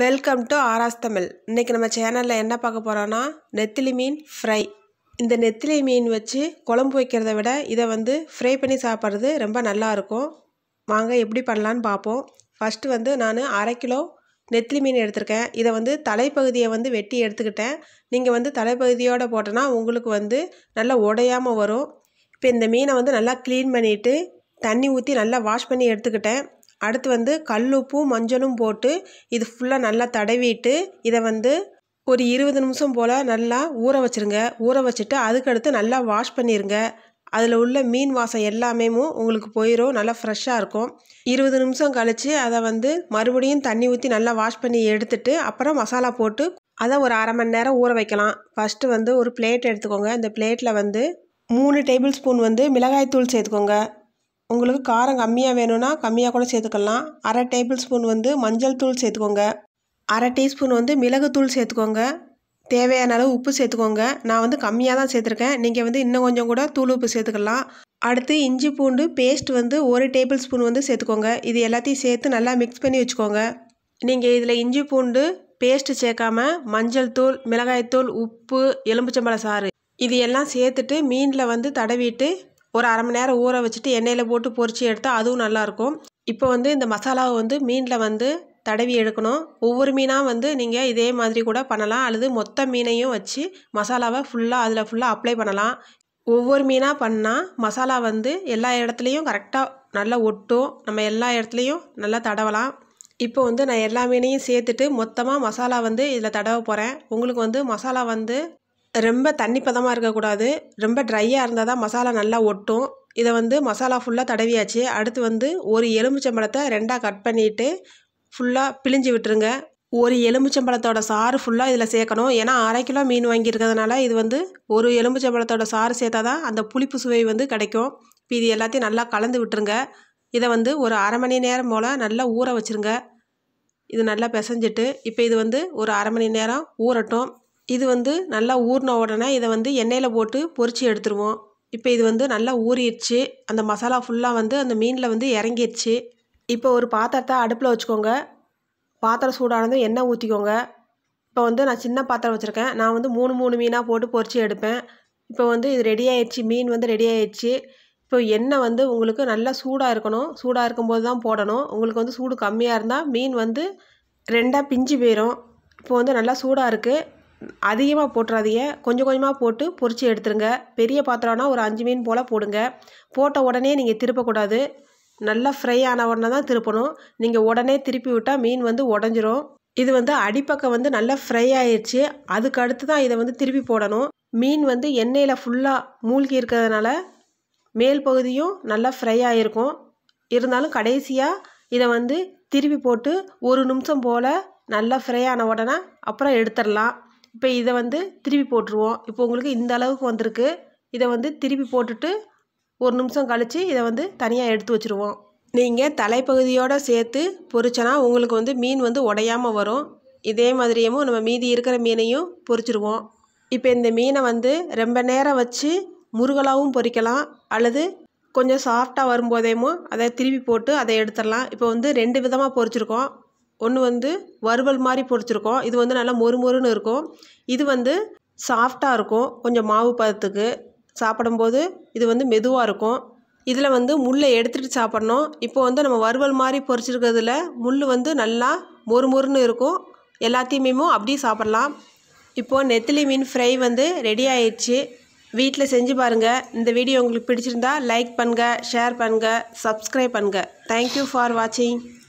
welcome to ஆராஸ் Tamil இன்றைக்கி நம்ம சேனலில் என்ன பார்க்க போகிறோன்னா நெத்திலி மீன் ஃப்ரை இந்த நெத்திலி மீன் வச்சு குழம்பு வைக்கிறத விட இதை வந்து ஃப்ரை பண்ணி சாப்பிட்றது ரொம்ப நல்லாயிருக்கும் வாங்க எப்படி பண்ணலான்னு பார்ப்போம் ஃபஸ்ட்டு வந்து நான் அரை கிலோ நெத்திலி மீன் எடுத்திருக்கேன் இதை வந்து தலைப்பகுதியை வந்து வெட்டி எடுத்துக்கிட்டேன் நீங்கள் வந்து தலைப்பகுதியோடு போட்டோன்னா உங்களுக்கு வந்து நல்லா உடையாமல் வரும் இப்போ இந்த மீனை வந்து நல்லா க்ளீன் பண்ணிவிட்டு தண்ணி ஊற்றி நல்லா வாஷ் பண்ணி எடுத்துக்கிட்டேன் அடுத்து வந்து கல்லுப்பும் மஞ்சளும் போட்டு இது ஃபுல்லாக நல்லா தடவிட்டு இதை வந்து ஒரு இருபது நிமிஷம் போல் நல்லா ஊற வச்சுருங்க ஊற வச்சுட்டு அதுக்கடுத்து நல்லா வாஷ் பண்ணிடுங்க அதில் உள்ள மீன் வாசம் எல்லாமே உங்களுக்கு போயிடும் நல்லா ஃப்ரெஷ்ஷாக இருக்கும் இருபது நிமிஷம் கழித்து அதை வந்து மறுபடியும் தண்ணி ஊற்றி நல்லா வாஷ் பண்ணி எடுத்துட்டு அப்புறம் மசாலா போட்டு அதை ஒரு அரை மணி நேரம் ஊற வைக்கலாம் ஃபஸ்ட்டு வந்து ஒரு பிளேட் எடுத்துக்கோங்க இந்த பிளேட்டில் வந்து மூணு டேபிள் ஸ்பூன் வந்து மிளகாய்த்தூள் சேர்த்துக்கோங்க உங்களுக்கு காரம் கம்மியாக வேணும்னா கம்மியாக கூட சேர்த்துக்கலாம் அரை டேபிள் ஸ்பூன் வந்து மஞ்சள் தூள் சேர்த்துக்கோங்க அரை டீஸ்பூன் வந்து மிளகுத்தூள் சேர்த்துக்கோங்க தேவையான அளவு உப்பு சேர்த்துக்கோங்க நான் வந்து கம்மியாக தான் சேர்த்துருக்கேன் நீங்கள் வந்து இன்னும் கொஞ்சம் கூட தூள் உப்பு சேர்த்துக்கலாம் அடுத்து இஞ்சி பூண்டு பேஸ்ட் வந்து ஒரு டேபிள் ஸ்பூன் வந்து சேர்த்துக்கோங்க இது எல்லாத்தையும் சேர்த்து நல்லா மிக்ஸ் பண்ணி வச்சுக்கோங்க நீங்கள் இதில் இஞ்சி பூண்டு பேஸ்ட்டு சேர்க்காம மஞ்சள் தூள் மிளகாய்த்தூள் உப்பு எலும்புச்சம்பழ சாறு இது எல்லாம் சேர்த்துட்டு மீனில் வந்து தடவிட்டு ஒரு அரை மணி நேரம் ஊற வச்சுட்டு எண்ணெயில் போட்டு பொறிச்சு எடுத்தால் அதுவும் நல்லாயிருக்கும் இப்போ வந்து இந்த மசாலாவை வந்து மீனில் வந்து தடவி எடுக்கணும் ஒவ்வொரு மீனாக வந்து நீங்கள் இதே மாதிரி கூட பண்ணலாம் அல்லது மொத்த மீனையும் வச்சு மசாலாவை ஃபுல்லாக அதில் ஃபுல்லாக அப்ளை பண்ணலாம் ஒவ்வொரு மீனாக பண்ணால் மசாலா வந்து எல்லா இடத்துலையும் கரெக்டாக நல்லா ஒட்டும் நம்ம எல்லா இடத்துலையும் நல்லா தடவலாம் இப்போ வந்து நான் எல்லா மீனையும் சேர்த்துட்டு மொத்தமாக மசாலா வந்து இதில் தடவ போகிறேன் உங்களுக்கு வந்து மசாலா வந்து ரொம்ப தண்ணி பதமாக இருக்கக்கூடாது ரொம்ப ட்ரையாக இருந்தால் தான் மசாலா நல்லா ஒட்டும் இதை வந்து மசாலா ஃபுல்லாக தடவியாச்சு அடுத்து வந்து ஒரு எலுமிச்சம்பழத்தை ரெண்டாக கட் பண்ணிவிட்டு ஃபுல்லாக பிழிஞ்சு விட்டுருங்க ஒரு எலுமிச்சம்பழத்தோட சாறு ஃபுல்லாக இதில் சேர்க்கணும் ஏன்னா அரை கிலோ மீன் வாங்கியிருக்கிறதுனால இது வந்து ஒரு எலுமிச்சம்பழத்தோட சாறு சேர்த்தா தான் அந்த புளிப்பு சுவை வந்து கிடைக்கும் இப்போ இது எல்லாத்தையும் நல்லா கலந்து விட்டுருங்க இதை வந்து ஒரு அரை மணி நேரம் போல் நல்லா ஊற வச்சுருங்க இது நல்லா பிசைஞ்சிட்டு இப்போ இது வந்து ஒரு அரை மணி நேரம் ஊறட்டும் இது வந்து நல்லா ஊறின உடனே இதை வந்து எண்ணெயில் போட்டு பொறிச்சு எடுத்துருவோம் இப்போ இது வந்து நல்லா ஊறிடுச்சு அந்த மசாலா ஃபுல்லாக வந்து அந்த மீனில் வந்து இறங்கிடுச்சு இப்போ ஒரு பாத்திரத்தை அடுப்பில் வச்சுக்கோங்க பாத்திரம் சூடானதும் எண்ணெய் ஊற்றிக்கோங்க இப்போ வந்து நான் சின்ன பாத்திரம் வச்சுருக்கேன் நான் வந்து மூணு மூணு மீனாக போட்டு பொறிச்சு எடுப்பேன் இப்போ வந்து இது ரெடி ஆயிடுச்சு மீன் வந்து ரெடி ஆயிடுச்சு இப்போ எண்ணெய் வந்து உங்களுக்கு நல்லா சூடாக இருக்கணும் சூடாக இருக்கும்போது தான் போடணும் உங்களுக்கு வந்து சூடு கம்மியாக இருந்தால் மீன் வந்து ரெண்டாக பிஞ்சு போயிடும் இப்போ வந்து நல்லா சூடாக இருக்குது அதிகமாக போட்டுறாதிய கொஞ்சம் கொஞ்சமாக போட்டு பொறிச்சு எடுத்துருங்க பெரிய பாத்திரம்னா ஒரு அஞ்சு மீன் போல் போடுங்க போட்ட உடனே நீங்கள் திருப்பக்கூடாது நல்லா ஃப்ரை ஆன உடனே தான் திருப்பணும் நீங்கள் உடனே திருப்பி விட்டால் மீன் வந்து உடஞ்சிரும் இது வந்து அடிப்பக்கம் வந்து நல்லா ஃப்ரை ஆயிடுச்சு அதுக்கு அடுத்து தான் இதை வந்து திருப்பி போடணும் மீன் வந்து எண்ணெயில் ஃபுல்லாக மூழ்கி இருக்கிறதுனால மேல் பகுதியும் நல்லா ஃப்ரை ஆகிருக்கும் இருந்தாலும் கடைசியாக இதை வந்து திருப்பி போட்டு ஒரு நிமிஷம் போல் நல்லா ஃப்ரை ஆன உடனே அப்புறம் எடுத்துடலாம் இப்போ இதை வந்து திருப்பி போட்டுருவோம் இப்போ உங்களுக்கு இந்த அளவுக்கு வந்திருக்கு இதை வந்து திருப்பி போட்டுட்டு ஒரு நிமிஷம் கழித்து இதை வந்து தனியாக எடுத்து வச்சுருவோம் நீங்கள் தலைப்பகுதியோடு சேர்த்து பொறிச்சனா உங்களுக்கு வந்து மீன் வந்து உடையாமல் வரும் இதே மாதிரியும் நம்ம மீதி இருக்கிற மீனையும் பொறிச்சிருவோம் இப்போ இந்த மீனை வந்து ரொம்ப நேரம் வச்சு முருகலாகவும் பொறிக்கலாம் அல்லது கொஞ்சம் சாஃப்டாக வரும்போதேமோ அதை திருப்பி போட்டு அதை எடுத்துடலாம் இப்போ வந்து ரெண்டு விதமாக பொறிச்சிருக்கோம் ஒன்று வந்து வறுவல் மாதிரி பொரிச்சிருக்கோம் இது வந்து நல்லா மொறு மொறுன்னு இருக்கும் இது வந்து சாஃப்டாக இருக்கும் கொஞ்சம் மாவு பதத்துக்கு சாப்பிடும்போது இது வந்து மெதுவாக இருக்கும் இதில் வந்து முள்ளை எடுத்துகிட்டு சாப்பிட்ணும் இப்போ வந்து நம்ம வறுவல் மாதிரி பொரிச்சிருக்கிறதுல முள் வந்து நல்லா மொறு மொறுன்னு இருக்கும் எல்லாத்தையுமே அப்படியே சாப்பிட்லாம் இப்போது நெத்திலி மீன் ஃப்ரை வந்து ரெடி ஆயிடுச்சு வீட்டில் செஞ்சு பாருங்கள் இந்த வீடியோ உங்களுக்கு பிடிச்சிருந்தா லைக் பண்ணுங்கள் ஷேர் பண்ணுங்கள் சப்ஸ்கிரைப் பண்ணுங்கள் தேங்க்யூ ஃபார் வாட்சிங்